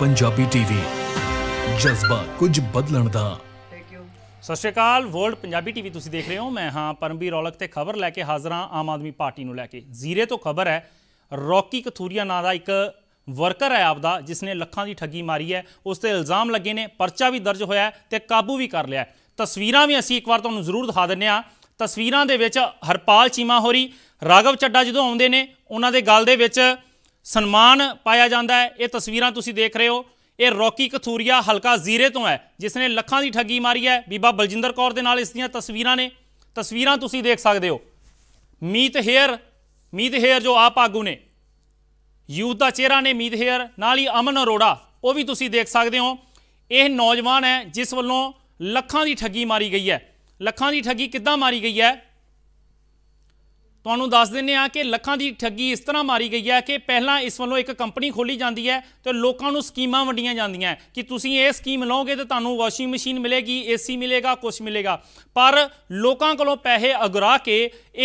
Punjabi TV ਜਜ਼ਬਾ ਕੁਝ ਬਦਲਣ ਦਾ ਸਤਿ ਸ਼੍ਰੀ ਅਕਾਲ ਵਰਲਡ ਪੰਜਾਬੀ ਟੀਵੀ ਤੁਸੀਂ ਦੇਖ ਰਹੇ ਹੋ ਮੈਂ ਹਾਂ ਪਰਮਵੀਰ ਔਲਕ ਤੇ ਖਬਰ ਲੈ ਕੇ ਹਾਜ਼ਰ ਹਾਂ ਆਮ ਆਦਮੀ ਪਾਰਟੀ ਨੂੰ ਲੈ ਕੇ ਜ਼ੀਰੇ ਤੋਂ ਖਬਰ ਹੈ ਰੌਕੀ ਕਥੂਰੀਆ ਨਾਂ ਦਾ ਇੱਕ ਵਰਕਰ ਹੈ ਆਪਦਾ ਜਿਸ ਨੇ ਲੱਖਾਂ ਦੀ ਠੱਗੀ ਮਾਰੀ ਹੈ ਉਸ ਤੇ ਇਲਜ਼ਾਮ ਲੱਗੇ ਨੇ ਪਰਚਾ ਵੀ ਦਰਜ ਹੋਇਆ ਤੇ ਕਾਬੂ ਵੀ ਕਰ ਲਿਆ ਤਸਵੀਰਾਂ ਵੀ ਅਸੀਂ ਇੱਕ ਵਾਰ ਤੁਹਾਨੂੰ ਜ਼ਰੂਰ ਦਿਖਾ ਦਿੰਨੇ ਆ ਤਸਵੀਰਾਂ ਦੇ ਵਿੱਚ ਹਰਪਾਲ ਚੀਮਾ ਹੋਰੀ ਰਾਗਵ ਚੱਡਾ ਜਦੋਂ ਆਉਂਦੇ ਨੇ ਉਹਨਾਂ ਦੇ ਗਲ ਦੇ ਵਿੱਚ ਸਨਮਾਨ ਪਾਇਆ ਜਾਂਦਾ ਹੈ ਇਹ ਤਸਵੀਰਾਂ ਤੁਸੀਂ ਦੇਖ ਰਹੇ ਹੋ ਇਹ ਰੌਕੀ ਕਥੂਰੀਆ ਹਲਕਾ ਜ਼ੀਰੇ ਤੋਂ ਹੈ ਜਿਸ ਨੇ ਲੱਖਾਂ ਦੀ ਠੱਗੀ ਮਾਰੀ ਹੈ ਬੀਬਾ ਬਲਜਿੰਦਰ ਕੌਰ ਦੇ ਨਾਲ ਇਸ ਦੀਆਂ ਤਸਵੀਰਾਂ ਨੇ ਤਸਵੀਰਾਂ ਤੁਸੀਂ ਦੇਖ ਸਕਦੇ ਹੋ ਮੀਤ ਹੇਅਰ ਮੀਤ ਹੇਅਰ ਜੋ ਆਪ ਆਗੂ ਨੇ ਯੂਥ ਦਾ ਚਿਹਰਾ ਨੇ ਮੀਤ ਹੇਅਰ ਨਾਲ ਹੀ ਅਮਨ ਅਰੋੜਾ ਉਹ ਵੀ ਤੁਸੀਂ ਦੇਖ ਸਕਦੇ ਹੋ ਇਹ ਨੌਜਵਾਨ ਹੈ ਜਿਸ ਵੱਲੋਂ ਲੱਖਾਂ ਦੀ ਠੱਗੀ ਮਾਰੀ ਗਈ ਹੈ ਲੱਖਾਂ ਦੀ ਠੱਗੀ ਕਿੱਦਾਂ ਮਾਰੀ ਗਈ ਹੈ ਤੁਹਾਨੂੰ ਦੱਸ ਦਿੰਨੇ ਆ ਕਿ ਲੱਖਾਂ ਦੀ ਠੱਗੀ ਇਸ ਤਰ੍ਹਾਂ ਮਾਰੀ ਗਈ ਹੈ ਕਿ ਪਹਿਲਾਂ ਇਸ ਵੱਲੋਂ ਇੱਕ ਕੰਪਨੀ ਖੋਲੀ ਜਾਂਦੀ ਹੈ ਤੇ ਲੋਕਾਂ ਨੂੰ ਸਕੀਮਾਂ ਵੰਡੀਆਂ ਜਾਂਦੀਆਂ ਕਿ ਤੁਸੀਂ ਇਹ ਸਕੀਮ ਲਓਗੇ ਤੇ ਤੁਹਾਨੂੰ ਵਾਸ਼ਿੰਗ ਮਸ਼ੀਨ ਮਿਲੇਗੀ ਏਸੀ ਮਿਲੇਗਾ ਕੁਝ ਮਿਲੇਗਾ ਪਰ ਲੋਕਾਂ ਕੋਲੋਂ ਪੈਸੇ ਅਗਰਾ ਕੇ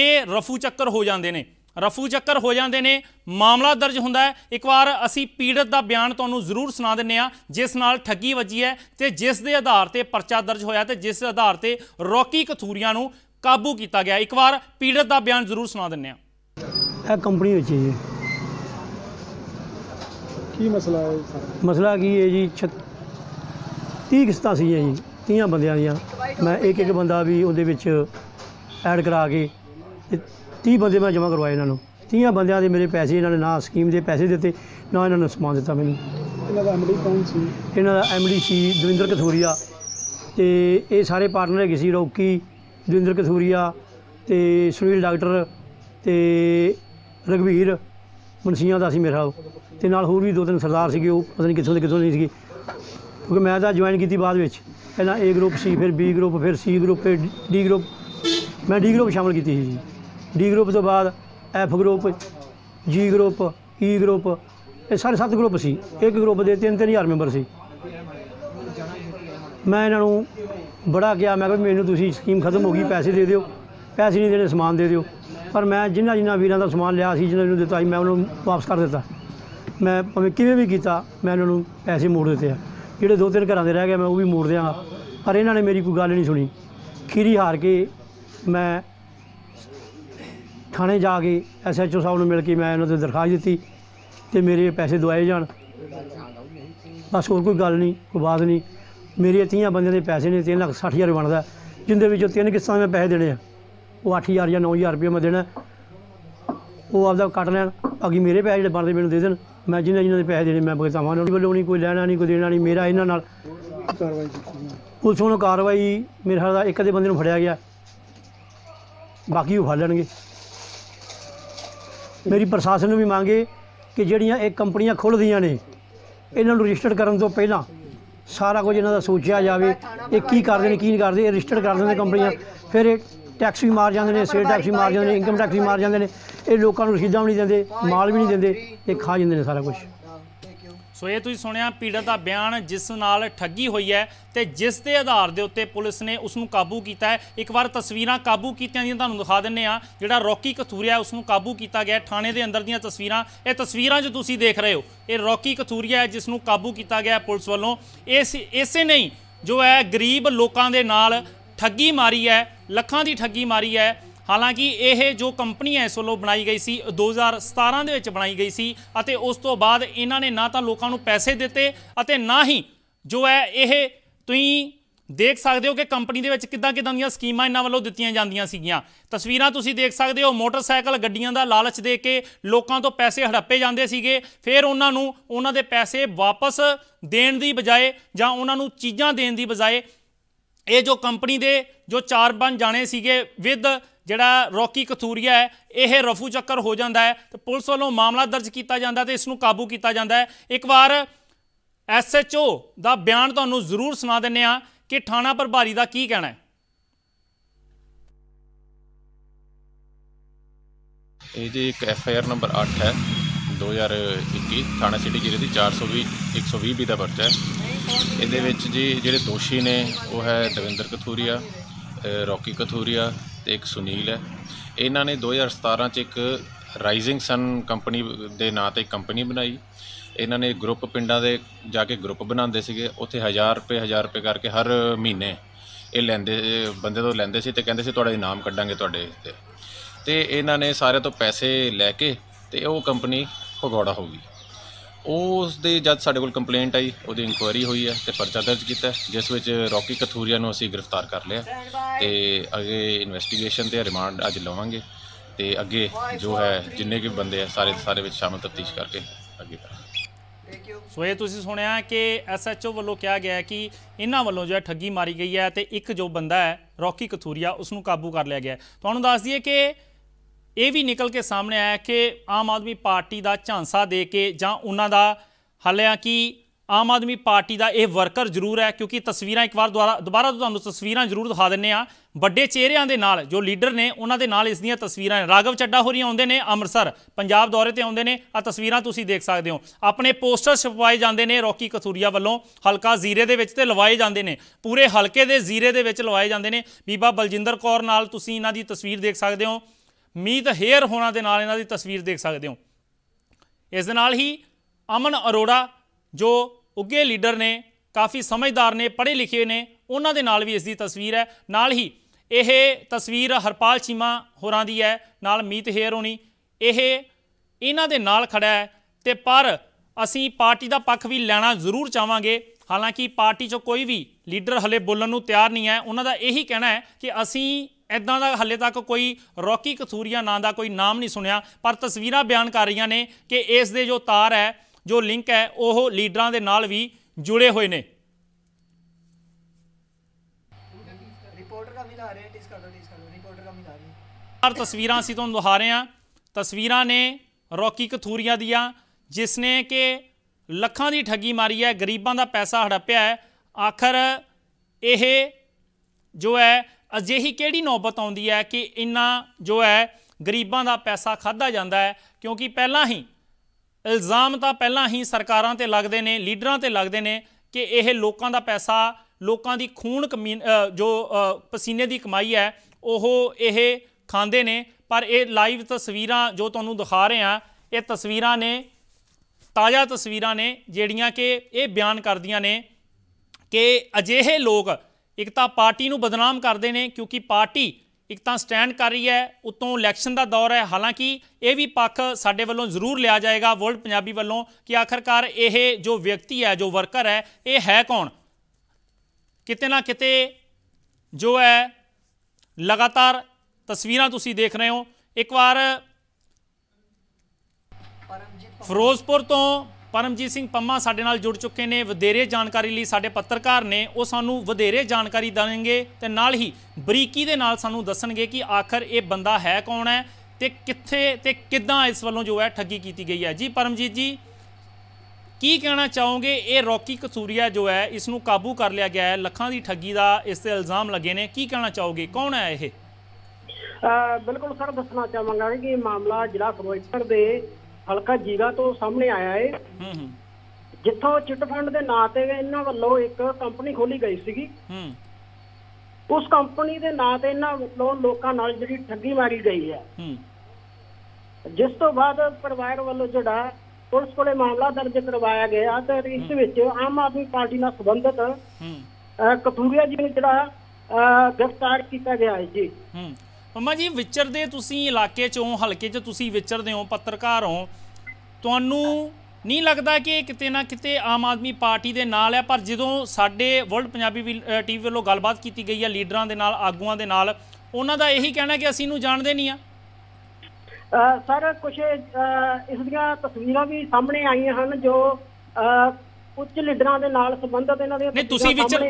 ਇਹ ਰਫੂ ਚੱਕਰ ਹੋ ਜਾਂਦੇ ਨੇ ਰਫੂ ਚੱਕਰ ਹੋ ਜਾਂਦੇ ਨੇ ਮਾਮਲਾ ਦਰਜ ਹੁੰਦਾ ਹੈ ਇੱਕ ਵਾਰ ਅਸੀਂ ਪੀੜਤ ਦਾ ਬਿਆਨ ਤੁਹਾਨੂੰ ਜ਼ਰੂਰ ਸੁਣਾ ਦਿੰਨੇ ਆ ਜਿਸ ਨਾਲ ਠੱਗੀ ਵੱਜੀ ਹੈ ਤੇ ਜਿਸ ਦੇ ਆਧਾਰ ਤੇ ਪਰਚਾ ਦਰਜ ਹੋਇਆ ਤੇ ਜਿਸ ਆਧਾਰ ਤੇ ਰੌਕੀ ਕਥੂਰੀਆਂ ਨੂੰ ਕਾਬੂ ਕੀਤਾ ਗਿਆ ਇੱਕ ਵਾਰ ਪੀੜਤ ਦਾ ਬਿਆਨ ਜ਼ਰੂਰ ਸੁਣਾ ਦਿੰਨੇ ਆ ਇਹ ਕੰਪਨੀ ਵਿੱਚ ਜੀ ਕੀ ਮਸਲਾ ਹੈ ਸਰ ਮਸਲਾ ਕੀ ਹੈ ਜੀ 30 ਕਿਸਤਾ ਸੀ ਜੀ 30 ਬੰਦਿਆਂ ਦੀਆਂ ਮੈਂ ਇੱਕ ਇੱਕ ਬੰਦਾ ਵੀ ਉਹਦੇ ਵਿੱਚ ਐਡ ਕਰਾ ਕੇ 30 ਬੰਦੇ ਮੈਂ ਜਮ੍ਹਾਂ ਕਰਵਾਏ ਇਹਨਾਂ ਨੂੰ 30 ਬੰਦਿਆਂ ਦੇ ਮੇਰੇ ਪੈਸੇ ਇਹਨਾਂ ਨੇ ਨਾ ਸਕੀਮ ਦੇ ਪੈਸੇ ਦਿੱਤੇ ਨਾ ਇਹਨਾਂ ਨੂੰ ਸਮਾਨ ਦਿੱਤਾ ਮੈਨੂੰ ਇਹਨਾਂ ਦਾ ਐਮਡੀ ਕੌਣ ਸੀ ਇਹਨਾਂ ਦਾ ਐਮਡੀ ਸੀ ਦਵਿੰਦਰ ਕਥੂਰੀਆ ਤੇ ਇਹ ਸਾਰੇ ਪਾਰਟਨਰ ਹੈਗੇ ਸੀ ਰੌਕੀ ਦਵਿੰਦਰ ਕਸੂਰੀਆ ਤੇ ਸੁਨੀਲ ਡਾਕਟਰ ਤੇ ਰਗਵੀਰ ਮਨਸੀਆਂ ਦਾ ਸੀ ਮੇਰਾ ਤੇ ਨਾਲ ਹੋਰ ਵੀ ਦੋ ਤਿੰਨ ਸਰਦਾਰ ਸੀਗੇ ਉਹ ਪਤਾ ਨਹੀਂ ਕਿੱਥੋਂ ਦੇ ਕਿੱਥੋਂ ਨਹੀਂ ਸੀਗੇ ਕਿਉਂਕਿ ਮੈਂ ਤਾਂ ਜੁਆਇਨ ਕੀਤੀ ਬਾਅਦ ਵਿੱਚ ਪਹਿਲਾਂ ਏ ਗਰੁੱਪ ਸੀ ਫਿਰ ਬੀ ਗਰੁੱਪ ਫਿਰ ਸੀ ਗਰੁੱਪ ਫਿਰ ਡੀ ਗਰੁੱਪ ਮੈਂ ਡੀ ਗਰੁੱਪ ਸ਼ਾਮਲ ਕੀਤੀ ਸੀ ਜੀ ਡੀ ਗਰੁੱਪ ਤੋਂ ਬਾਅਦ F group G group E group ਇਹ ਸਾਰੇ ਸੱਤ ਗਰੁੱਪ ਸੀ ਇੱਕ ਗਰੁੱਪ ਦੇ 3-3000 ਮੈਂਬਰ ਸੀ ਮੈਂ ਇਹਨਾਂ ਨੂੰ ਬੜਾ ਗਿਆ ਮੈਂ ਕਿਹਾ ਮੈਨੂੰ ਤੁਸੀਂ ਸਕੀਮ ਖਤਮ ਹੋ ਗਈ ਪੈਸੇ ਦੇ ਦਿਓ ਪੈਸੇ ਨਹੀਂ ਦੇਣੇ ਸਮਾਨ ਦੇ ਦਿਓ ਪਰ ਮੈਂ ਜਿੰਨਾ ਜਿੰਨਾ ਵੀਰਾਂ ਦਾ ਸਮਾਨ ਲਿਆ ਸੀ ਜਿੰਨਾ ਜਿੰਨਾ ਦਿੱਤਾ ਸੀ ਮੈਂ ਉਹਨੂੰ ਵਾਪਸ ਕਰ ਦਿੱਤਾ ਮੈਂ ਭਾਵੇਂ ਕਿਵੇਂ ਵੀ ਕੀਤਾ ਮੈਂ ਉਹਨਾਂ ਨੂੰ ਪੈਸੇ ਮੋੜ ਦਿੱਤੇ ਆ ਜਿਹੜੇ ਦੋ ਤਿੰਨ ਘਰਾਂ ਦੇ ਰਹਿ ਗਏ ਮੈਂ ਉਹ ਵੀ ਮੋੜ ਦਿਆਂਗਾ ਪਰ ਇਹਨਾਂ ਨੇ ਮੇਰੀ ਕੋਈ ਗੱਲ ਨਹੀਂ ਸੁਣੀ ਖੀਰੀ ਹਾਰ ਕੇ ਮੈਂ ਥਾਣੇ ਜਾ ਕੇ ਐਸਐਚਓ ਸਾਹਿਬ ਨੂੰ ਮਿਲ ਕੇ ਮੈਂ ਉਹਨਾਂ ਤੇ ਦਰਖਾਸਤ ਦਿੱਤੀ ਤੇ ਮੇਰੇ ਪੈਸੇ ਦਵਾਏ ਜਾਣ ਬਸ ਹੋਰ ਕੋਈ ਗੱਲ ਨਹੀਂ ਕੋਈ ਬਾਤ ਨਹੀਂ ਮੇਰੇ 30 ਬੰਦੇ ਦੇ ਪੈਸੇ ਨੇ 3 ਲੱਖ ਬਣਦਾ ਜਿੰਦੇ ਵਿੱਚੋਂ ਤਿੰਨ ਕਿਸ਼ਤਾਂ ਮੈਂ ਪੈਸੇ ਦੇਣੇ ਆ ਉਹ 8000 ਜਾਂ 9000 ਰੁਪਏ ਮੈਂ ਦੇਣਾ ਉਹ ਆਪਦਾ ਕੱਟ ਲੈਣ ਅਗੀ ਮੇਰੇ ਪੈਸੇ ਜਿਹੜੇ ਬਣਦੇ ਮੈਨੂੰ ਦੇ ਦੇਣ ਮੈਂ ਜਿੰਨਾ ਜਿੰਨਾ ਦੇ ਪੈਸੇ ਦੇਣੇ ਮੈਂ ਭਗਤਾਵਾਂ ਨੂੰ ਵੱਲੋਂ ਨਹੀਂ ਕੋਈ ਲੈਣਾ ਨਹੀਂ ਕੋਈ ਦੇਣਾ ਨਹੀਂ ਮੇਰਾ ਇਹਨਾਂ ਨਾਲ ਕਾਰਵਾਈ ਕੀਤੀ ਪੁਲਿਸ ਕਾਰਵਾਈ ਮੇਰੇ ਹਰ ਦਾ ਇੱਕ ਦੇ ਬੰਦੇ ਨੂੰ ਫੜਿਆ ਗਿਆ ਬਾਕੀ ਉਹ ਫੜ ਲੈਣਗੇ ਮੇਰੀ ਪ੍ਰਸ਼ਾਸਨ ਨੂੰ ਵੀ ਮੰਗੇ ਕਿ ਜਿਹੜੀਆਂ ਇਹ ਕੰਪਨੀਆਂ ਖੁੱਲਦੀਆਂ ਨੇ ਇਹਨਾਂ ਨੂੰ ਰਜਿਸਟਰ ਕਰਨ ਤੋਂ ਪਹਿਲਾਂ ਸਾਰਾ ਕੁਝ ਇਹਨਾਂ ਦਾ ਸੋਚਿਆ ਜਾਵੇ ਇਹ ਕੀ ਕਰਦੇ ਨੇ ਕੀ ਨਹੀਂ ਕਰਦੇ ਇਹ ਰਜਿਸਟਰਡ ਕਰ ਦਿੰਦੇ ਕੰਪਨੀਆਂ ਫਿਰ ਇਹ ਟੈਕਸ ਵੀ ਮਾਰ ਜਾਂਦੇ ਨੇ ਸੇਲ ਟੈਕਸ ਵੀ ਮਾਰ ਜਾਂਦੇ ਨੇ ਇਨਕਮ ਟੈਕਸ ਵੀ ਮਾਰ ਜਾਂਦੇ ਨੇ ਇਹ ਲੋਕਾਂ ਨੂੰ ਰਸੀਦਾਂ ਵੀ ਨਹੀਂ ਦਿੰਦੇ ਮਾਲ ਵੀ ਨਹੀਂ ਦਿੰਦੇ ਇਹ ਖਾ ਜਾਂਦੇ ਨੇ ਸਾਰਾ ਕੁਝ ਸੋ ਇਹ ਤੁਸੀਂ ਸੁਣਿਆ ਪੀੜਤ ਦਾ ਬਿਆਨ ਜਿਸ ਨਾਲ ਠੱਗੀ ਹੋਈ ਹੈ ਤੇ ਜਿਸ ਦੇ ਆਧਾਰ ਦੇ ਉੱਤੇ ਪੁਲਿਸ ਨੇ ਉਸ ਨੂੰ ਕਾਬੂ ਕੀਤਾ ਹੈ ਇੱਕ ਵਾਰ ਤਸਵੀਰਾਂ ਕਾਬੂ ਕੀਤੀਆਂ ਦੀਆਂ ਤੁਹਾਨੂੰ ਦਿਖਾ ਦਿੰਨੇ ਆ ਜਿਹੜਾ ਰੌਕੀ ਕਥੂਰੀਆ ਉਸ ਨੂੰ ਕਾਬੂ ਕੀਤਾ ਗਿਆ ਥਾਣੇ ਦੇ ਅੰਦਰ ਦੀਆਂ ਤਸਵੀਰਾਂ ਇਹ ਤਸਵੀਰਾਂ ਜੋ ਤੁਸੀਂ ਦੇਖ ਰਹੇ ਹੋ ਇਹ ਰੌਕੀ ਕਥੂਰੀਆ ਜਿਸ ਨੂੰ ਕਾਬੂ ਕੀਤਾ ਗਿਆ ਪੁਲਿਸ ਵੱਲੋਂ ਇਸ ਇਸੇ ਨਹੀਂ ਜੋ ਹੈ ਗਰੀਬ ਲੋਕਾਂ ਦੇ ਨਾਲ ਠੱਗੀ ਮਾਰੀ ਹੈ ਲੱਖਾਂ ਦੀ ਠੱਗੀ ਮਾਰੀ ਹੈ ਹਾਲਾਂਕਿ ਇਹ ਜੋ ਕੰਪਨੀ ਹੈ ਇਸ ਵੱਲੋਂ ਬਣਾਈ ਗਈ ਸੀ 2017 ਦੇ ਵਿੱਚ ਬਣਾਈ ਗਈ ਸੀ ਅਤੇ ਉਸ ਤੋਂ ਬਾਅਦ ਇਹਨਾਂ ਨੇ ਨਾ ਤਾਂ ਲੋਕਾਂ ਨੂੰ ਪੈਸੇ ਦਿੱਤੇ ਅਤੇ ਨਾ ਹੀ ਜੋ ਹੈ ਇਹ ਤੁਸੀਂ ਦੇਖ ਸਕਦੇ ਹੋ ਕਿ ਕੰਪਨੀ ਦੇ ਵਿੱਚ ਕਿੱਦਾਂ ਕਿੱਦਾਂ ਦੀਆਂ ਸਕੀਮਾਂ ਇਹਨਾਂ ਵੱਲੋਂ ਦਿੱਤੀਆਂ ਜਾਂਦੀਆਂ ਸੀਗੀਆਂ ਤਸਵੀਰਾਂ ਤੁਸੀਂ ਦੇਖ ਸਕਦੇ ਹੋ ਮੋਟਰਸਾਈਕਲ ਗੱਡੀਆਂ ਦਾ ਲਾਲਚ ਦੇ ਕੇ ਲੋਕਾਂ ਤੋਂ ਪੈਸੇ ਹੜੱਪੇ ਜਾਂਦੇ ਸੀਗੇ ਫਿਰ ਉਹਨਾਂ ਨੂੰ ਉਹਨਾਂ ਦੇ ਪੈਸੇ ਵਾਪਸ ਦੇਣ ਦੀ ਬਜਾਏ ਜਾਂ ਉਹਨਾਂ ਨੂੰ ਚੀਜ਼ਾਂ ਦੇਣ ਦੀ ਬਜਾਏ ਇਹ ਜੋ ਕੰਪਨੀ ਦੇ ਜੋ 4-5 ਜਾਣੇ ਸੀਗੇ ਵਿਦ ਜਿਹੜਾ ਰੌਕੀ ਕਥੂਰੀਆ ਹੈ ਇਹ ਰਫੂ ਚੱਕਰ ਹੋ ਜਾਂਦਾ ਹੈ ਤੇ ਪੁਲਿਸ ਵੱਲੋਂ ਮਾਮਲਾ ਦਰਜ ਕੀਤਾ ਜਾਂਦਾ ਤੇ ਇਸ ਨੂੰ ਕਾਬੂ ਕੀਤਾ ਜਾਂਦਾ ਹੈ ਇੱਕ ਵਾਰ ਐਸਐਚਓ ਦਾ ਬਿਆਨ ਤੁਹਾਨੂੰ ਜ਼ਰੂਰ ਸੁਣਾ ਦਿੰਨੇ ਆ ਕਿ ਥਾਣਾ ਪ੍ਰਭਾਰੀ ਦਾ ਕੀ ਕਹਿਣਾ ਹੈ ਇਹ ਜੀ ਇੱਕ ਐਫਆਈਆਰ ਨੰਬਰ 8 ਹੈ 2021 ਥਾਣਾ ਸਿਟੀ ਜ਼ਿਲ੍ਹੇ ਦੀ 420 120 ਬੀ ਦਾ ਪਰਚਾ ਹੈ ਇਹਦੇ ਵਿੱਚ ਜੀ ਜਿਹੜੇ ਦੋਸ਼ੀ ਨੇ ਉਹ ਹੈ ਦਵਿੰਦਰ ਕਥੂਰੀਆ ਰੌਕੀ ਕਥੂਰੀਆ ਤੇ ਇੱਕ ਸੁਨੀਲ ਹੈ ਇਹਨਾਂ ਨੇ 2017 ਚ ਇੱਕ ਰਾਈਜ਼ਿੰਗ ਸਨ ਕੰਪਨੀ ਦੇ ਨਾਂ ਤੇ ਕੰਪਨੀ ਬਣਾਈ ਇਹਨਾਂ ਨੇ ਗਰੁੱਪ ਪਿੰਡਾਂ ਦੇ ਜਾ ਕੇ ਗਰੁੱਪ ਬਣਾਉਂਦੇ ਸੀਗੇ ਉੱਥੇ 1000 ਰੁਪਏ 1000 ਰੁਪਏ ਕਰਕੇ ਹਰ ਮਹੀਨੇ ਇਹ ਲੈਂਦੇ ਬੰਦੇ ਤੋਂ ਲੈਂਦੇ ਸੀ ਤੇ ਕਹਿੰਦੇ ਸੀ ਤੁਹਾਡਾ ਇਨਾਮ ਕੱਢਾਂਗੇ ਤੁਹਾਡੇ ਤੇ ਤੇ ਇਹਨਾਂ ਨੇ ਸਾਰੇ ਤੋਂ ਪੈਸੇ ਲੈ ਕੇ ਤੇ ਉਹ ਕੰਪਨੀ ਭਗੌੜਾ ਹੋ ਗਈ ਉਸ ਦੇ ਜਦ ਸਾਡੇ ਕੋਲ ਕੰਪਲੇਂਟ ਆਈ ਉਹਦੀ ਇਨਕੁਆਇਰੀ ਹੋਈ ਹੈ ਤੇ ਪਰਚਾ ਦਰਜ ਕੀਤਾ ਜਿਸ ਵਿੱਚ ਰੌਕੀ ਕਥੂਰੀਆ ਨੂੰ ਅਸੀਂ ਗ੍ਰਿਫਤਾਰ ਕਰ ਲਿਆ ਤੇ ਅਗੇ ਇਨਵੈਸਟੀਗੇਸ਼ਨ ਤੇ ਰਿਮਾਂਡ ਅੱਜ ਲਵਾਂਗੇ ਤੇ ਅੱਗੇ ਜੋ ਹੈ ਜਿੰਨੇ ਵੀ ਬੰਦੇ ਆ ਸਾਰੇ ਸਾਰੇ ਵਿੱਚ ਸ਼ਾਮਲ ਤਫਤੀਸ਼ ਕਰਕੇ ਅੱਗੇ ਕਰਾਂਗੇ ਸੋ ਇਹ ਤੁਸੀਂ ਸੁਣਿਆ ਕਿ ਐਸਐਚਓ ਵੱਲੋਂ ਕਿਹਾ ਗਿਆ ਹੈ ਕਿ ਇਹਨਾਂ ਵੱਲੋਂ ਜੋ ਹੈ ਠੱਗੀ ਮਾਰੀ ਗਈ ਹੈ ਤੇ ਇੱਕ ਜੋ ਬੰਦਾ ਹੈ ਰੌਕੀ ਕਥੂਰੀਆ ਉਸ ਨੂੰ ਕਾਬੂ ਕਰ ਲਿਆ ਗਿਆ ਤੁਹਾਨੂੰ ਦੱਸ ਦਈਏ ਕਿ ਇਹ ਵੀ ਨਿਕਲ ਕੇ ਸਾਹਮਣੇ ਆਇਆ ਕਿ ਆਮ ਆਦਮੀ ਪਾਰਟੀ ਦਾ ਝਾਂਸਾ ਦੇ ਕੇ ਜਾਂ ਉਹਨਾਂ ਦਾ ਕਿ ਆਮ ਆਦਮੀ ਪਾਰਟੀ ਦਾ ਇਹ ਵਰਕਰ ਜ਼ਰੂਰ ਹੈ ਕਿਉਂਕਿ ਤਸਵੀਰਾਂ ਇੱਕ ਵਾਰ ਦੁਬਾਰਾ ਦੁਬਾਰਾ ਤੁਹਾਨੂੰ ਤਸਵੀਰਾਂ ਜ਼ਰੂਰ ਦਿਖਾ ਦਿੰਨੇ ਆ ਵੱਡੇ ਚਿਹਰਿਆਂ ਦੇ ਨਾਲ ਜੋ ਲੀਡਰ ਨੇ ਉਹਨਾਂ ਦੇ ਨਾਲ ਇਸ ਦੀਆਂ ਤਸਵੀਰਾਂ ਰਾਗਵ ਚੱਡਾ ਹੋਰੀ ਆਉਂਦੇ ਨੇ ਅੰਮ੍ਰਿਤਸਰ ਪੰਜਾਬ ਦੌਰੇ ਤੇ ਆਉਂਦੇ ਨੇ ਆ ਤਸਵੀਰਾਂ ਤੁਸੀਂ ਦੇਖ ਸਕਦੇ ਹੋ ਆਪਣੇ ਪੋਸਟਰ ਛਪਵਾਏ ਜਾਂਦੇ ਨੇ ਰੌਕੀ ਕਥੂਰੀਆ ਵੱਲੋਂ ਹਲਕਾ ਜ਼ੀਰੇ ਦੇ ਵਿੱਚ ਤੇ ਲਵਾਏ ਜਾਂਦੇ ਨੇ ਪੂਰੇ ਹਲਕੇ ਦੇ ਜ਼ੀਰੇ ਦੇ ਵਿੱਚ ਲਵਾਏ ਜਾਂਦੇ ਨੇ ਬੀਬਾ ਬਲਜਿੰਦਰ ਕੌਰ ਨਾਲ ਤੁਸੀਂ ਇਹਨਾਂ ਦੀ ਤਸਵੀਰ ਦੇਖ ਸਕਦੇ ਹੋ ਮੀਤ ਹੇਅਰ ਹੋਣਾ ਦੇ ਨਾਲ ਇਹਨਾਂ ਦੀ ਤਸਵੀਰ ਦੇਖ ਸਕਦੇ ਹੋ ਇਸ ਦੇ ਨਾਲ ਹੀ ਅਮਨ ਅਰੋੜਾ ਜੋ ਉੱਗੇ ਲੀਡਰ ਨੇ ਕਾਫੀ ਸਮਝਦਾਰ ਨੇ ਪੜ੍ਹੇ ਲਿਖੇ ਨੇ ਉਹਨਾਂ ਦੇ ਨਾਲ ਵੀ ਇਸ ਦੀ ਤਸਵੀਰ ਹੈ ਨਾਲ ਹੀ ਇਹ ਤਸਵੀਰ ਹਰਪਾਲ ਚੀਮਾ ਹੋਰਾਂ ਦੀ ਹੈ ਨਾਲ ਮੀਤ ਹੇਅਰ ਹੋਣੀ ਇਹ ਇਹਨਾਂ ਦੇ ਨਾਲ ਖੜਾ ਹੈ ਤੇ ਪਰ ਅਸੀਂ ਪਾਰਟੀ ਦਾ ਪੱਖ ਵੀ ਲੈਣਾ ਜ਼ਰੂਰ ਚਾਹਾਂਗੇ ਹਾਲਾਂਕਿ ਪਾਰਟੀ 'ਚੋਂ ਕੋਈ ਵੀ ਲੀਡਰ ਹਲੇ ਬੋਲਣ ਨੂੰ ਤਿਆਰ ਨਹੀਂ ਹੈ ਉਹਨਾਂ ਦਾ ਇਹੀ ਕਹਿਣਾ ਹੈ ਕਿ ਅਸੀਂ ਇਦਾਂ ਦਾ ਹੱਲੇ ਤੱਕ ਕੋਈ ਰੌਕੀ ਕਸੂਰੀਆ ਨਾਂ ਦਾ ਕੋਈ ਨਾਮ ਨਹੀਂ ਸੁਣਿਆ ਪਰ ਤਸਵੀਰਾਂ ਬਿਆਨ ਕਰ ਰਹੀਆਂ ਨੇ ਕਿ ਇਸ ਦੇ ਜੋ ਤਾਰ ਹੈ ਜੋ ਲਿੰਕ ਹੈ ਉਹ ਲੀਡਰਾਂ ਦੇ ਨਾਲ ਵੀ ਜੁੜੇ ਹੋਏ ਨੇ ਰਿਪੋਰਟਰ ਕਾ ਮਿਲਾ ਰਹੇ ਟਿਸ ਰਿਪੋਰਟਰ ਕਾ ਮਿਲਾ ਰਹੇ ਤਸਵੀਰਾਂ ਅਸੀਂ ਤੁਹਾਨੂੰ ਦਿਖਾ ਰਹੇ ਹਾਂ ਤਸਵੀਰਾਂ ਨੇ ਰੌਕੀ ਕਥੂਰੀਆ ਦੀਆਂ ਜਿਸ ਨੇ ਕਿ ਲੱਖਾਂ ਦੀ ਠੱਗੀ ਮਾਰੀ ਹੈ ਗਰੀਬਾਂ ਦਾ ਪੈਸਾ ਹੜੱਪਿਆ ਹੈ ਆਖਰ ਇਹ ਜੋ ਹੈ ਅਜਿਹੀ ਕਿਹੜੀ ਨੌਬਤ ਆਉਂਦੀ ਹੈ ਕਿ ਇੰਨਾ ਜੋ ਹੈ ਗਰੀਬਾਂ ਦਾ ਪੈਸਾ ਖਾਦਾ ਜਾਂਦਾ ਹੈ ਕਿਉਂਕਿ ਪਹਿਲਾਂ ਹੀ ਇਲਜ਼ਾਮ ਤਾਂ ਪਹਿਲਾਂ ਹੀ ਸਰਕਾਰਾਂ ਤੇ ਲੱਗਦੇ ਨੇ ਲੀਡਰਾਂ ਤੇ ਲੱਗਦੇ ਨੇ ਕਿ ਇਹ ਲੋਕਾਂ ਦਾ ਪੈਸਾ ਲੋਕਾਂ ਦੀ ਖੂਨ ਜੋ ਪਸੀਨੇ ਦੀ ਕਮਾਈ ਹੈ ਉਹ ਇਹ ਖਾਂਦੇ ਨੇ ਪਰ ਇਹ ਲਾਈਵ ਤਸਵੀਰਾਂ ਜੋ ਤੁਹਾਨੂੰ ਦਿਖਾ ਰਹੇ ਆ ਇਹ ਤਸਵੀਰਾਂ ਨੇ ਤਾਜ਼ਾ ਤਸਵੀਰਾਂ ਨੇ ਜਿਹੜੀਆਂ ਕਿ ਇਹ ਬਿਆਨ ਕਰਦੀਆਂ ਨੇ ਕਿ ਅਜਿਹੇ ਲੋਕ ਇੱਕ ਤਾਂ ਪਾਰਟੀ ਨੂੰ ਬਦਨਾਮ ਕਰਦੇ ਨੇ ਕਿਉਂਕਿ ਪਾਰਟੀ ਇੱਕ ਤਾਂ ਸਟੈਂਡ ਕਰ ਰਹੀ ਹੈ ਉਤੋਂ ਇਲੈਕਸ਼ਨ ਦਾ ਦੌਰ ਹੈ ਹਾਲਾਂਕਿ ਇਹ ਵੀ ਪੱਖ ਸਾਡੇ ਵੱਲੋਂ ਜ਼ਰੂਰ ਲਿਆ ਜਾਏਗਾ ਵਰਲਡ ਪੰਜਾਬੀ ਵੱਲੋਂ ਕਿ ਆਖਰਕਾਰ ਇਹ ਜੋ ਵਿਅਕਤੀ ਹੈ ਜੋ ਵਰਕਰ ਹੈ ਇਹ ਹੈ ਕੌਣ ਕਿਤੇ ਨਾ ਕਿਤੇ ਜੋ ਹੈ ਲਗਾਤਾਰ ਤਸਵੀਰਾਂ ਤੁਸੀਂ ਦੇਖ ਰਹੇ ਹੋ ਇੱਕ ਵਾਰ ਫਿਰੋਜ਼ਪੁਰ ਤੋਂ ਪਰਮਜੀਤ ਸਿੰਘ ਪੰਮਾ ਸਾਡੇ ਨਾਲ ਜੁੜ ਚੁੱਕੇ ਨੇ ਵਧੇਰੇ ਜਾਣਕਾਰੀ ਲਈ ਸਾਡੇ ਪੱਤਰਕਾਰ ਨੇ ਉਹ ਸਾਨੂੰ ਵਧੇਰੇ ਜਾਣਕਾਰੀ ਦੇਣਗੇ ਤੇ ਨਾਲ ਹੀ ਬਰੀਕੀ ਦੇ ਨਾਲ ਸਾਨੂੰ ਦੱਸਣਗੇ ਕਿ ਆਖਰ ਇਹ ਬੰਦਾ ਹੈ ਕੌਣ ਹੈ ਤੇ ਕਿੱਥੇ ਤੇ ਕਿੱਦਾਂ ਇਸ ਵੱਲੋਂ ਜੋ ਹੈ ਠੱਗੀ ਕੀਤੀ ਗਈ ਹੈ ਜੀ ਪਰਮਜੀਤ ਜੀ ਕੀ ਕਹਿਣਾ ਚਾਹੋਗੇ ਇਹ ਰੌਕੀ ਕਸੂਰੀਆ ਜੋ ਹੈ ਇਸ ਨੂੰ ਕਾਬੂ ਕਰ ਲਿਆ ਗਿਆ ਹੈ ਲੱਖਾਂ ਦੀ ਠੱਗੀ ਦਾ ਇਸ ਤੇ ਇਲਜ਼ਾਮ ਲੱਗੇ ਨੇ ਕੀ ਕਹਿਣਾ ਚਾਹੋਗੇ ਕੌਣ ਹੈ ਇਹ ਬਿਲਕੁਲ ਸਰ ਦੱਸਣਾ ਚਾਹਾਂਗਾ ਕਿ ਮਾਮਲਾ ਜ਼ਿਲ੍ਹਾ ਫਿਰੋਜ਼ਪੁਰ ਦੇ ਹਲਕਾ ਜੀਗਾ ਤੋਂ ਸਾਹਮਣੇ ਆਇਆ ਏ ਹੂੰ ਹੂੰ ਜਿੱਥੋਂ ਚਿੱਟ ਫੰਡ ਦੇ ਨਾਂ ਤੇ ਇਹਨਾਂ ਵੱਲੋਂ ਇੱਕ ਕੰਪਨੀ ਖੋਲੀ ਗਈ ਸੀਗੀ ਹੂੰ ਉਸ ਕੰਪਨੀ ਦੇ ਨਾਂ ਤੇ ਇਹਨਾਂ ਵੱਲੋਂ ਲੋਕਾਂ ਨਾਲ ਜਿਹੜੀ ਠੱਗੀ ਮਾਰੀ ਗਈ ਹੈ ਹੂੰ ਜਿਸ ਤੋਂ ਬਾਅਦ ਪਰਿਵਾਰ ਵੱਲੋਂ ਜਿਹੜਾ ਪੁਲਿਸ ਕੋਲੇ ਮਾਮਲਾ ਦਰਜ ਕਰਵਾਇਆ ਗਿਆ ਤੇ ਇਸ ਵਿੱਚ ਆਮ ਆਦਮੀ ਪਾਰਟੀ ਨਾਲ ਸੰਬੰਧਿਤ ਹੂੰ ਕਤੂਰੀਆ ਜੀ ਨੂੰ ਜਿਹੜਾ ਗ੍ਰਿਫਤਾਰ ਕੀਤਾ ਗਿਆ ਹੈ ਜੀ ਹੂੰ ਮੰਮਾ ਜੀ ਵਿਚਰਦੇ ਤੁਸੀਂ ਇਲਾਕੇ ਚੋਂ ਹਲਕੇ 'ਚ ਤੁਸੀਂ ਵਿਚਰਦੇ ਹੋ ਪੱਤਰਕਾਰ ਹੋ ਤੁਹਾਨੂੰ ਨਹੀਂ ਲੱਗਦਾ ਕਿ ਕਿਤੇ ਨਾ ਕਿਤੇ ਆਮ ਆਦਮੀ ਪਾਰਟੀ ਦੇ ਨਾਲ ਹੈ ਪਰ ਜਦੋਂ ਸਾਡੇ ਵਰਲਡ ਪੰਜਾਬੀ ਟੀਵੀ ਵੱਲੋਂ ਗੱਲਬਾਤ ਕੀਤੀ ਗਈ ਹੈ ਲੀਡਰਾਂ ਦੇ ਨਾਲ ਆਗੂਆਂ ਦੇ ਨਾਲ ਉਹਨਾਂ ਦਾ ਇਹੀ ਕਹਿਣਾ ਕਿ ਅਸੀਂ ਇਹਨੂੰ ਜਾਣਦੇ ਨਹੀਂ ਆ ਸਰ ਕੁਝ ਇਸ ਦੀਆਂ ਤਸਵੀਰਾਂ ਵੀ ਸਾਹਮਣੇ ਆਈਆਂ ਹਨ ਜੋ ਉੱਚ ਲੀਡਰਾਂ ਦੇ ਨਾਲ ਸੰਬੰਧਤ ਇਹਨਾਂ ਦੇ ਨਹੀਂ ਤੁਸੀਂ ਵਿਚਰ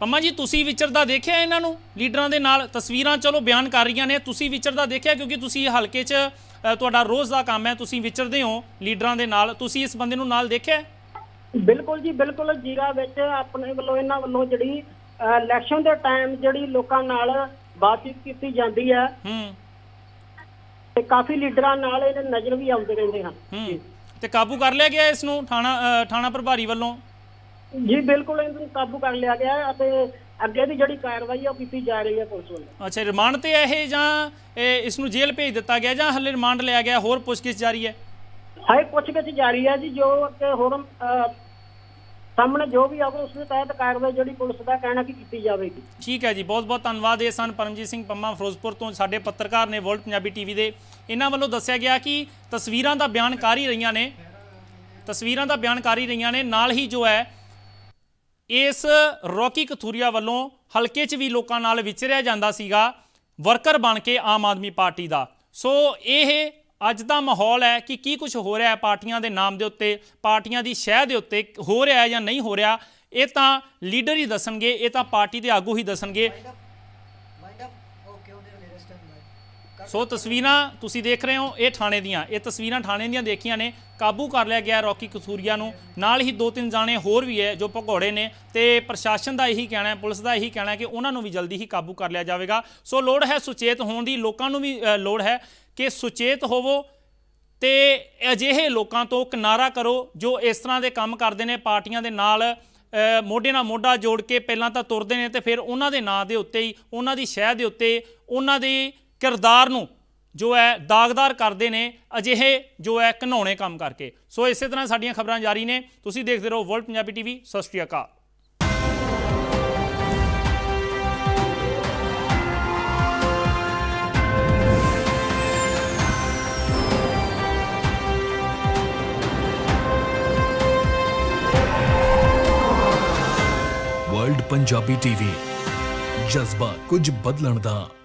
ਪੰਮਾ ਜੀ ਤੁਸੀਂ ਵਿਚਰਦਾ ਦੇਖਿਆ ਇਹਨਾਂ ਨੂੰ ਲੀਡਰਾਂ ਦੇ ਨਾਲ ਤਸਵੀਰਾਂ ਚਲੋ ਬਿਆਨ ਕਰ ਰਹੀਆਂ ਨੇ ਤੁਸੀਂ ਵਿਚਰਦਾ ਦੇਖਿਆ ਕਿਉਂਕਿ ਤੁਸੀਂ ਹਲਕੇ 'ਚ ਤੁਹਾਡਾ ਰੋਜ਼ ਦਾ ਕੰਮ ਹੈ ਤੁਸੀਂ ਵਿਚਰਦੇ ਹੋ ਲੀਡਰਾਂ ਦੇ ਨਾਲ ਤੁਸੀਂ ਇਸ ਬੰਦੇ ਨੂੰ ਨਾਲ ਦੇਖਿਆ ਬਿਲਕੁਲ ਜੀ ਬਿਲਕੁਲ ਜੀਰਾ ਵਿੱਚ ਆਪਣੇ ਵੱਲੋਂ ਇਹਨਾਂ ਵੱਲੋਂ ਜਿਹੜੀ ਇਲੈਕਸ਼ਨ ਦੇ ਟਾਈਮ ਜਿਹੜੀ ਲੋਕਾਂ ਨਾਲ ਬਾਤਚੀਤ ਕੀਤੀ ਜਾਂਦੀ ਹੈ ਹੂੰ ਤੇ ਕਾਫੀ ਲੀਡਰਾਂ ਨਾਲ ਇਹਨਾਂ ਨਜ਼ਰ ਵੀ ਆਉਂਦੇ ਰਹਿੰਦੇ ਹਨ ਹੂੰ ਤੇ ਕਾਬੂ ਕਰ ਲਿਆ ਗਿਆ ਇਸ ਨੂੰ ਥਾਣਾ ਥਾਣਾ ਪ੍ਰਭਾਰੀ ਵੱਲੋਂ ਜੀ ਬਿਲਕੁਲ ਇਹਨਾਂ ਨੂੰ ਕਾਬੂ ਕਰ ਲਿਆ ਗਿਆ ਅਤੇ ਅੱਗੇ ਦੀ ਜਿਹੜੀ ਕਾਰਵਾਈ ਹੈ ਉਹ ਕੀਤੀ ਜਾ ਰਹੀ ਹੈ ਪੁਲਿਸ ਵੱਲੋਂ ਅੱਛਾ ਰਿਮਾਂਡ ਤੇ ਹੈ ਇਹ ਜਾਂ ਇਸ ਨੂੰ ਜੇਲ੍ਹ ਭੇਜ ਦਿੱਤਾ ਗਿਆ ਜਾਂ ਹਲੇ ਰਿਮਾਂਡ ਲਿਆ ਗਿਆ ਹੋਰ ਪੁੱਛਗਿੱਛ ਜਾਰੀ ਹੈ ਹਾਏ ਪੁੱਛਗਿੱਛ ਜਾਰੀ ਹੈ ਜੀ ਜੋ ਤੇ ਹੋਰ ਸਾਹਮਣੇ ਜੋ ਵੀ ਆਵੇ ਉਸ ਦੇ ਤਹਿਤ ਕਾਰਵਾਈ ਜਿਹੜੀ ਪੁਲਿਸ ਦਾ ਕਹਿਣਾ ਕਿ ਕੀਤੀ ਜਾਵੇਗੀ ਠੀਕ ਹੈ ਜੀ ਬਹੁਤ ਬਹੁਤ ਧੰਨਵਾਦ ਇਹ ਸਨ ਪਰਮਜੀਤ ਸਿੰਘ ਪੰਮਾ ਫਿਰੋਜ਼ਪੁਰ ਤੋਂ ਸਾਡੇ ਪੱਤਰਕਾਰ ਨੇ ਵਰਲਡ ਪੰਜਾਬੀ ਟੀਵੀ ਦੇ ਇਹਨਾਂ ਵੱਲੋਂ ਦੱਸਿਆ ਗਿਆ ਕਿ ਤਸਵੀਰਾਂ ਦਾ ਬਿਆਨ ਕਰ ਹੀ ਰਹੀਆਂ ਨੇ ਤਸਵੀਰਾਂ ਦਾ ਬਿਆਨ ਕਰ ਹੀ ਰਹੀਆਂ ਨੇ ਨਾਲ ਹੀ ਜੋ ਹੈ ਇਸ ਰੌਕੀ ਕਥੂਰੀਆ ਵੱਲੋਂ ਹਲਕੇ 'ਚ ਵੀ ਲੋਕਾਂ ਨਾਲ ਵਿਚਰਿਆ ਜਾਂਦਾ ਸੀਗਾ ਵਰਕਰ ਬਣ ਕੇ ਆਮ ਆਦਮੀ ਪਾਰਟੀ ਦਾ ਸੋ ਇਹ ਅੱਜ ਦਾ ਮਾਹੌਲ ਹੈ ਕਿ ਕੀ ਕੁਝ ਹੋ ਰਿਹਾ ਹੈ ਪਾਰਟੀਆਂ ਦੇ ਨਾਮ ਦੇ ਉੱਤੇ ਪਾਰਟੀਆਂ ਦੀ ਸ਼ਹਿ ਦੇ ਉੱਤੇ ਹੋ ਰਿਹਾ ਹੈ ਜਾਂ ਨਹੀਂ ਹੋ ਰਿਹਾ ਇਹ ਤਾਂ ਲੀਡਰ ਹੀ ਦੱਸਣਗੇ ਇਹ ਤਾਂ ਪਾਰਟੀ ਦੇ ਆਗੂ ਹੀ ਦੱਸਣਗੇ ਸੋ ਤਸਵੀਰਾਂ ਤੁਸੀਂ ਦੇਖ ਰਹੇ ਹੋ ਇਹ ਥਾਣੇ ਦੀਆਂ ਇਹ ਤਸਵੀਰਾਂ ਥਾਣੇ ਦੀਆਂ ਦੇਖੀਆਂ ਨੇ ਕਾਬੂ ਕਰ ਲਿਆ ਗਿਆ ਰੌਕੀ ਕਸੂਰੀਆ ਨੂੰ ਨਾਲ ਹੀ ਦੋ ਤਿੰਨ ਜਾਣੇ ਹੋਰ ਵੀ ਹੈ ਜੋ ਭਗੌੜੇ ਨੇ ਤੇ ਪ੍ਰਸ਼ਾਸਨ ਦਾ ਇਹੀ ਕਹਿਣਾ ਹੈ ਪੁਲਿਸ ਦਾ ਇਹੀ ਕਹਿਣਾ ਹੈ ਕਿ ਉਹਨਾਂ ਨੂੰ ਵੀ ਜਲਦੀ ਹੀ ਕਾਬੂ ਕਰ ਲਿਆ ਜਾਵੇਗਾ ਸੋ ਲੋੜ ਹੈ ਸੁਚੇਤ ਹੋਣ ਦੀ ਲੋਕਾਂ ਨੂੰ ਵੀ ਲੋੜ ਹੈ ਕਿ ਸੁਚੇਤ ਹੋਵੋ ਤੇ ਅਜਿਹੇ ਲੋਕਾਂ ਤੋਂ ਕਿਨਾਰਾ ਕਰੋ ਜੋ ਇਸ ਤਰ੍ਹਾਂ ਦੇ ਕੰਮ ਕਰਦੇ ਨੇ ਪਾਰਟੀਆਂ ਦੇ ਨਾਲ ਮੋਢੇ ਨਾਲ ਮੋਢਾ ਜੋੜ ਕੇ ਪਹਿਲਾਂ ਤਾਂ ਤੁਰਦੇ ਨੇ ਤੇ ਫਿਰ ਉਹਨਾਂ ਦੇ ਨਾਂ ਦੇ ਉੱਤੇ ਹੀ ਉਹਨਾਂ ਦੀ ਸ਼ਹਿ ਦੇ ਉੱਤੇ ਉਹਨਾਂ ਦੀ ਕਿਰਦਾਰ ਨੂੰ ਜੋ ਹੈ ਦਾਗਦਾਰ ਕਰਦੇ ਨੇ ਅਜਿਹੇ ਜੋ ਹੈ ਘਨੌਣੇ ਕੰਮ ਕਰਕੇ ਸੋ ਇਸੇ ਤਰ੍ਹਾਂ ਸਾਡੀਆਂ ਖਬਰਾਂ ਜਾਰੀ ਨੇ ਤੁਸੀਂ ਦੇਖਦੇ ਰਹੋ ਵਰਲਡ ਪੰਜਾਬੀ ਟੀਵੀ ਸਤਿ ਸ਼੍ਰੀ ਅਕਾਲ ਵਰਲਡ ਪੰਜਾਬੀ ਟੀਵੀ ਜਜ਼ਬਾ ਕੁਝ ਬਦਲਣ ਦਾ